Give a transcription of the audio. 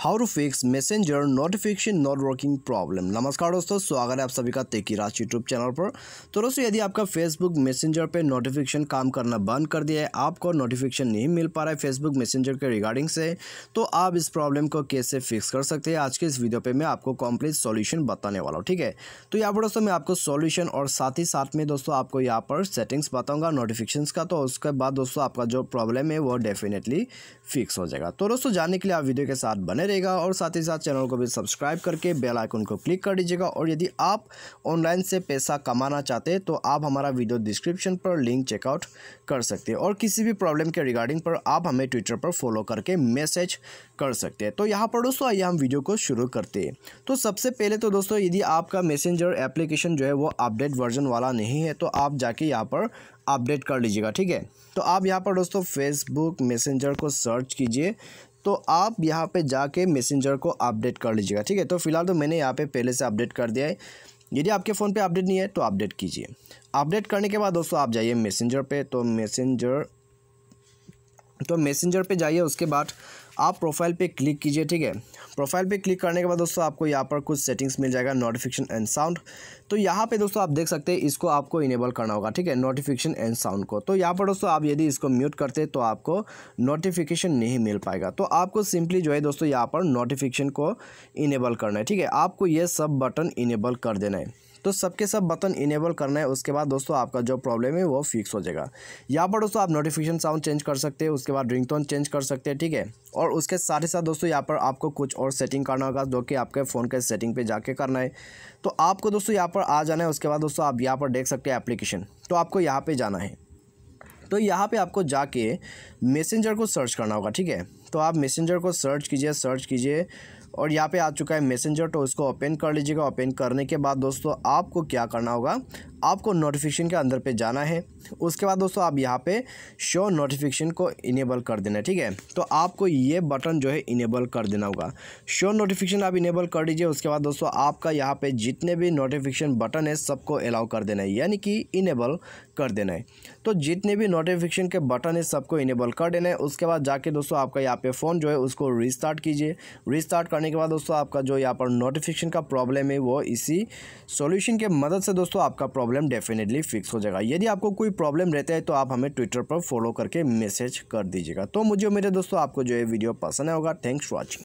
how to fix messenger notification not working problem नमस्कार दोस्तों स्वागत है आप सभी का तेकी राज यूट्यूब चैनल पर तो दोस्तों यदि आपका फेसबुक मैसेंजर पे नोटिफिकेशन काम करना बंद कर दिया है आपको नोटिफिकेशन नहीं मिल पा रहा है फेसबुक मैसेंजर के रिगार्डिंग से तो आप इस प्रॉब्लम को कैसे फिक्स कर सकते हैं आज के इस वीडियो पर मैं आपको कॉम्प्लीट सोल्यूशन बताने वाला हूँ ठीक है तो यहाँ पर दोस्तों मैं आपको सोल्यूशन और साथ ही साथ में दोस्तों आपको यहाँ पर सेटिंग्स बताऊँगा नोटिफिकेशन का तो उसके बाद दोस्तों आपका जो प्रॉब्लम है वो डेफिनेटली फिक्स हो जाएगा तो दोस्तों जानने के लिए आप वीडियो के साथ बने रहेगा और साथ ही साथ चैनल को भी सब्सक्राइब करके बेल आइकन को क्लिक कर दीजिएगा और यदि आप ऑनलाइन से पैसा कमाना चाहते हैं तो आप हमारा वीडियो डिस्क्रिप्शन पर लिंक चेकआउट कर सकते हैं और किसी भी प्रॉब्लम के रिगार्डिंग पर आप हमें ट्विटर पर फॉलो करके मैसेज कर सकते हैं तो यहाँ पर दोस्तों आइए हम वीडियो को शुरू करते हैं तो सबसे पहले तो दोस्तों यदि आपका मैसेंजर एप्लीकेशन जो है वो अपडेट वर्जन वाला नहीं है तो आप जाके यहाँ पर अपडेट कर लीजिएगा ठीक है तो आप यहाँ पर दोस्तों फेसबुक मैसेंजर को सर्च कीजिए तो आप यहाँ पे जाके मैसेंजर को अपडेट कर लीजिएगा ठीक है तो फिलहाल तो मैंने यहाँ पे पहले से अपडेट कर दिया है यदि आपके फ़ोन पे अपडेट नहीं है तो अपडेट कीजिए अपडेट करने के बाद दोस्तों आप जाइए मैसेंजर पे तो मैसेंजर तो मैसेंजर पे जाइए उसके बाद आप प्रोफाइल पे क्लिक कीजिए ठीक है प्रोफाइल पे क्लिक करने के बाद दोस्तों आपको यहाँ पर कुछ सेटिंग्स मिल जाएगा नोटिफिकेशन एंड साउंड तो यहाँ पे दोस्तों आप देख सकते हैं इसको आपको इनेबल करना होगा ठीक है नोटिफिकेशन एंड साउंड को तो यहाँ पर दोस्तों आप यदि इसको म्यूट करते तो आपको नोटिफिकेशन नहीं मिल पाएगा तो आपको सिंपली जो है दोस्तों यहाँ पर नोटिफिकेशन को इनेबल करना है ठीक है आपको ये सब बटन इनेबल कर देना है तो सबके सब बटन इनेबल करना है उसके बाद दोस्तों आपका जो प्रॉब्लम है वो फिक्स हो जाएगा यहाँ पर दोस्तों आप नोटिफिकेशन साउंड चेंज कर सकते हैं उसके बाद टोन चेंज कर सकते हैं ठीक है और उसके साथ ही साथ दोस्तों यहाँ पर आपको कुछ और सेटिंग करना होगा जो कि आपके फ़ोन के सेटिंग पर जाके करना है तो आपको दोस्तों यहाँ पर आ जाना है उसके बाद दोस्तों आप यहाँ पर देख सकते हैं एप्लीकेशन तो आपको यहाँ पर जाना है तो यहाँ पे आपको जाके मैसेंजर को सर्च करना होगा ठीक है तो आप मैसेंजर को सर्च कीजिए सर्च कीजिए और यहाँ पे आ चुका है मैसेंजर तो इसको ओपन कर लीजिएगा ओपन करने के बाद दोस्तों आपको क्या करना होगा आपको नोटिफिकेशन के अंदर पे जाना है उसके बाद दोस्तों आप यहाँ पे शो नोटिफिकेशन को इनेबल कर देना ठीक है तो आपको ये बटन जो है इनेबल कर देना होगा शो नोटिफिकेशन आप इनेबल कर लीजिए उसके बाद दोस्तों आपका यहाँ पे जितने भी नोटिफिकेशन बटन है सबको अलाउ कर देना है यानी कि इनेबल कर देना है तो जितने भी नोटिफिकेशन के बटन है सबको इनेबल कर देना है उसके बाद जाके दोस्तों आपका यहाँ पे फ़ोन जो है उसको रिस्टार्ट कीजिए रिस्टार्ट करने के बाद दोस्तों आपका जो यहाँ पर नोटिफिकेशन का प्रॉब्लम है वो इसी सोल्यूशन के मदद से दोस्तों आपका प्रॉब्लम डेफिनेटली फिक्स हो जाएगा यदि आपको कोई प्रॉब्लम रहता है तो आप हमें ट्विटर पर फॉलो करके मैसेज कर दीजिएगा तो मुझे मेरे दोस्तों आपको जो है वीडियो पसंद आएगा थैंक्स वॉचिंग